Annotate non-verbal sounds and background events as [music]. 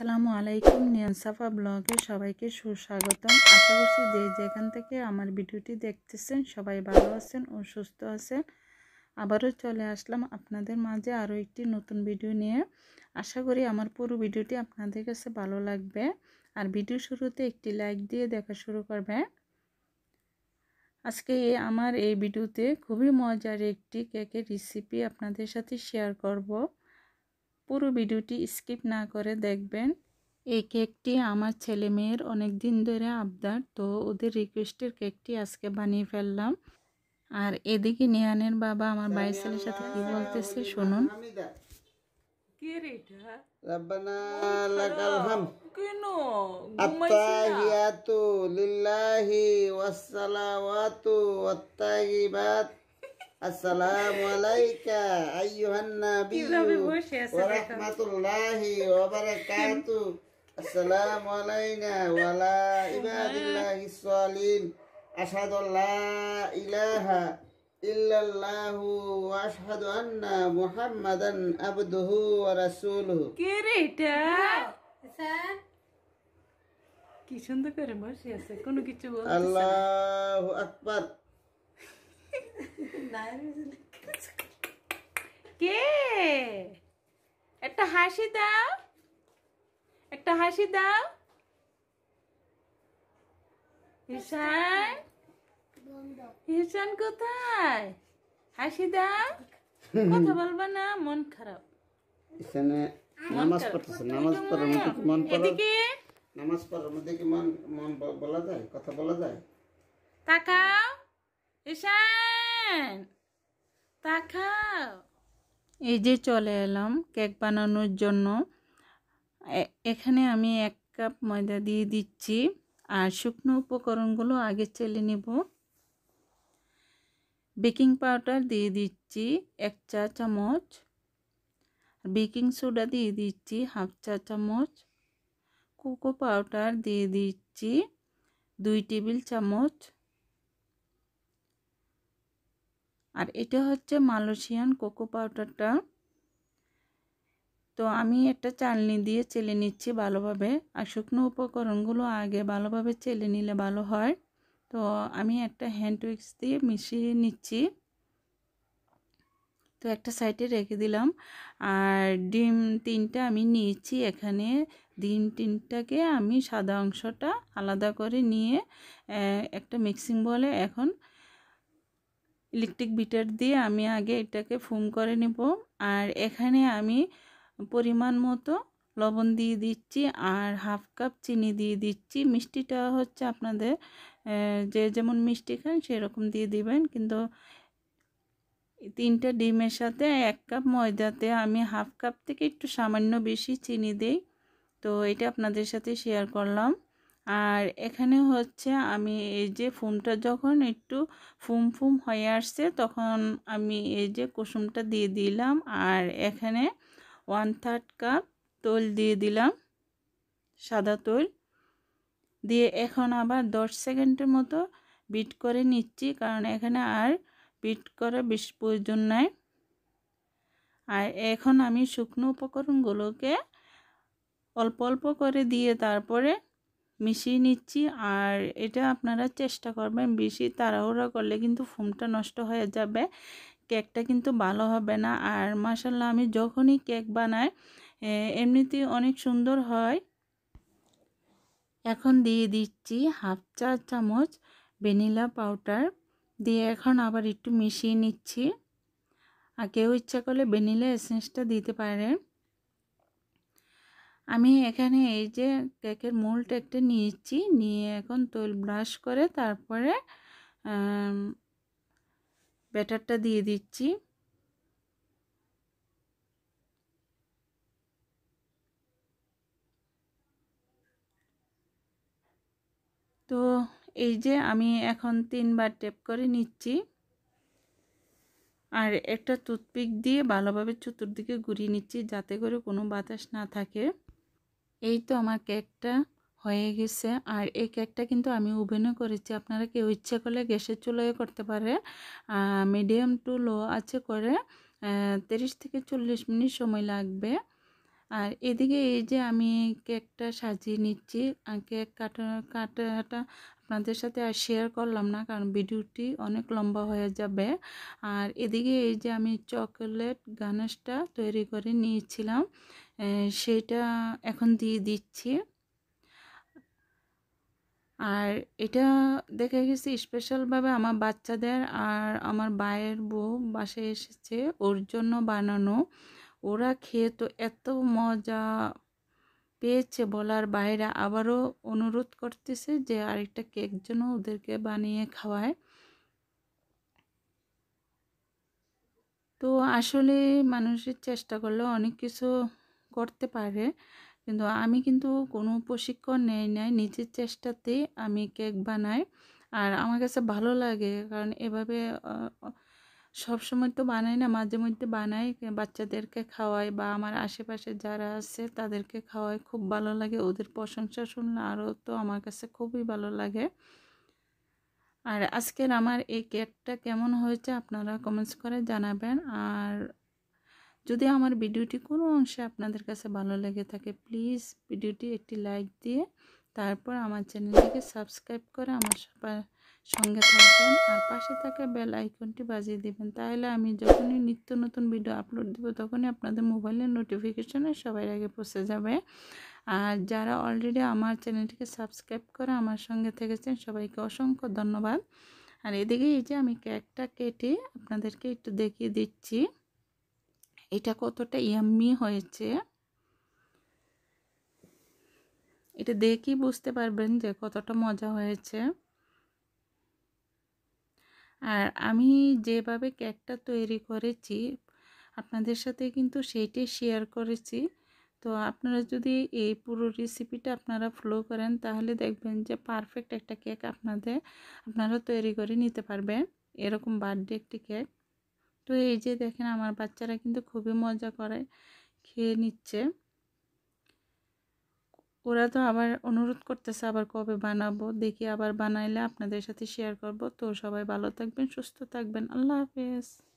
আসসালামু আলাইকুম নিয়ানসাফা ব্লগে সবাইকে সুস্বাগতম আশা করছি যে যেখান থেকে আমার ভিডিওটি দেখতেছেন সবাই ভালো আছেন ও সুস্থ আছেন আবারও চলে আসলাম আপনাদের মাঝে আরও একটি নতুন ভিডিও নিয়ে আশা করি আমার পুরো ভিডিওটি আপনাদের কাছে ভালো লাগবে আর ভিডিও শুরুতে একটি লাইক দিয়ে দেখা শুরু করবে আজকে আমার এই ভিডিওতে খুবই মজার একটি কেকের রেসিপি আপনাদের সাথে শেয়ার করবো পুরো ভিডিওটি স্কিপ না করে দেখবেন এই কেকটি আমার ছেলে মেয়ের অনেক দিন ধরে আবদার তো ওদের রিকোয়েস্টের কেকটি আজকে বানিয়ে ফেললাম আর এদিকে নিহানের বাবা আমার ভাই ছেলের সাথে কি বলতেছে শুনুন কেন আসসালামু আলাইকা আইয়ুহান নাবিয়্যু ওয়া রাহমাতুল্লাহি ওয়া করে কোনো কিছু বলছে আল্লাহু [laughs] কে একটা হাসি দাও একটা হাসি দাও ঈশান ঈশান কোথায় হাসি দাও কথা বলবা না মন খারাপ ঈশানে নামাজ পড়তেছে নামাজ পড়ার মধ্যে কি মন নামাজ পড়ার মধ্যে কি মন মন বলা যায় কথা বলা যায় তাকাও ঈশান তাকাও এই যে চলে এলাম কেক বানানোর জন্য এখানে আমি এক কাপ ময়দা দিয়ে দিচ্ছি আর শুকনো উপকরণগুলো আগে চেলে নেব বেকিং পাউডার দিয়ে দিচ্ছি এক চা চামচ বেকিং সোডা দিয়ে দিচ্ছি হাফ চা চামচ কোকো পাউডার দিয়ে দিচ্ছি দুই টেবিল চামচ আর এটা হচ্ছে মালয়েশিয়ান কোকো পাউডারটা তো আমি একটা চালনি দিয়ে চেলে নিচ্ছি ভালোভাবে আর শুকনো উপকরণগুলো আগে ভালোভাবে চেলে নিলে ভালো হয় তো আমি একটা হ্যান্ড উইক্স দিয়ে মিশিয়ে নিচ্ছি তো একটা সাইডে রেখে দিলাম আর ডিম তিনটা আমি নিয়েছি এখানে ডিম তিনটাকে আমি সাদা অংশটা আলাদা করে নিয়ে একটা মিক্সিং বলে এখন ইলেকট্রিক বিটার দিয়ে আমি আগে এটাকে ফুম করে নেব আর এখানে আমি পরিমাণ মতো লবণ দিয়ে দিচ্ছি আর হাফ কাপ চিনি দিয়ে দিচ্ছি মিষ্টিটা হচ্ছে আপনাদের যে যেমন মিষ্টি খান সেরকম দিয়ে দিবেন কিন্তু তিনটা ডিমের সাথে এক কাপ ময়দাতে আমি হাফ কাপ থেকে একটু সামান্য বেশি চিনি দিই তো এটা আপনাদের সাথে শেয়ার করলাম আর এখানে হচ্ছে আমি এই যে ফুমটা যখন একটু ফুম ফুম হয়ে আসছে তখন আমি এই যে কুসুমটা দিয়ে দিলাম আর এখানে ওয়ান থার্ড কাপ তৈল দিয়ে দিলাম সাদা তৈল দিয়ে এখন আবার দশ সেকেন্ডের মতো বিট করে নিচ্ছি কারণ এখানে আর বিট করা বেশি প্রয়োজন নাই আর এখন আমি শুকনো উপকরণগুলোকে অল্প অল্প করে দিয়ে তারপরে মিশিয়ে নিচ্ছি আর এটা আপনারা চেষ্টা করবেন বেশি তাড়াহুড়া করলে কিন্তু ফোমটা নষ্ট হয়ে যাবে কেকটা কিন্তু ভালো হবে না আর মাসাল্লাহ আমি যখনই কেক বানাই এমনিতে অনেক সুন্দর হয় এখন দিয়ে দিচ্ছি হাফ চা চামচ ভ্যানিলা পাউডার দিয়ে এখন আবার একটু মিশিয়ে নিচ্ছি আর কেউ ইচ্ছা করলে ভ্যানিলা এসেন্সটা দিতে পারেন আমি এখানে এই যে কেকের মোল্ড একটা নিয়েছি নিয়ে এখন তৈল ব্রাশ করে তারপরে ব্যাটারটা দিয়ে দিচ্ছি তো এই যে আমি এখন তিনবার টেপ করে নিচ্ছি আর একটা টুথপিক দিয়ে ভালোভাবে চতুর্দিকে ঘুরিয়ে নিচ্ছি যাতে করে কোনো বাতাস না থাকে এই তো আমার কেকটা হয়ে গেছে আর এই কেকটা কিন্তু আমি ওভেনও করেছি আপনারা কেউ ইচ্ছে করলে গ্যাসের চুলোয় করতে পারে মিডিয়াম টু লো আছে করে তিরিশ থেকে চল্লিশ মিনিট সময় লাগবে আর এদিকে এই যে আমি কেকটা সাজিয়ে নিচ্ছি কেক কাটা কাটাটা আপনাদের সাথে আর শেয়ার করলাম না কারণ ভিডিওটি অনেক লম্বা হয়ে যাবে আর এদিকে এই যে আমি চকোলেট গানাসটা তৈরি করে নিয়েছিলাম সেটা এখন দিয়ে দিচ্ছি আর এটা দেখে গেছি স্পেশালভাবে আমার বাচ্চাদের আর আমার বায়ের বউ বাসায় এসেছে ওর জন্য বানানো ওরা খেয়ে তো এত মজা পেয়েছে বলার বাইরে আবারও অনুরোধ করতেছে যে আরেকটা কেক যেন ওদেরকে বানিয়ে খাওয়ায় তো আসলে মানুষের চেষ্টা করলে অনেক কিছু করতে পারে কিন্তু আমি কিন্তু কোনো প্রশিক্ষণ নেই নাই নিজের চেষ্টাতেই আমি কেক বানাই আর আমার কাছে ভালো লাগে কারণ এভাবে সবসময় তো বানাই না মাঝে মধ্যে বানাই বাচ্চাদেরকে খাওয়াই বা আমার আশেপাশে যারা আছে তাদেরকে খাওয়াই খুব ভালো লাগে ওদের প্রশংসা শুনলে আরও তো আমার কাছে খুবই ভালো লাগে আর আজকের আমার এই কেকটা কেমন হয়েছে আপনারা কমেন্টস করে জানাবেন আর যদি আমার ভিডিওটি কোনো অংশে আপনাদের কাছে ভালো লেগে থাকে প্লিজ ভিডিওটি একটি লাইক দিয়ে তারপর আমার চ্যানেলটিকে সাবস্ক্রাইব করে আমার সঙ্গে থাকবেন আর পাশে থাকা বেল আইকনটি বাজিয়ে দেবেন তাহলে আমি যখনই নিত্য নতুন ভিডিও আপলোড দেব তখনই আপনাদের মোবাইলের নোটিফিকেশনে সবাই আগে পৌঁছে যাবে আর যারা অলরেডি আমার চ্যানেলটিকে সাবস্ক্রাইব করে আমার সঙ্গে থেকেছেন সবাইকে অসংখ্য ধন্যবাদ আর এদিকে এই যে আমি কেকটা কেটে আপনাদেরকে একটু দেখিয়ে দিচ্ছি এটা কতটা ইয়াম্মি হয়েছে এটা দেখেই বুঝতে পারবেন যে কতটা মজা হয়েছে আর আমি যেভাবে কেকটা তৈরি করেছি আপনাদের সাথে কিন্তু সেইটাই শেয়ার করেছি তো আপনারা যদি এই পুরো রেসিপিটা আপনারা ফলো করেন তাহলে দেখবেন যে পারফেক্ট একটা কেক আপনাদের আপনারা তৈরি করে নিতে পারবেন এরকম বার্থডে একটি কেক তো এই যে দেখেন আমার বাচ্চারা কিন্তু খুবই মজা করে খেয়ে নিচ্ছে ওরা তো আবার অনুরোধ করতেছে আবার কবে বানাবো দেখি আবার বানাইলে আপনাদের সাথে শেয়ার করব তো সবাই ভালো থাকবেন সুস্থ থাকবেন আল্লাহ হাফেজ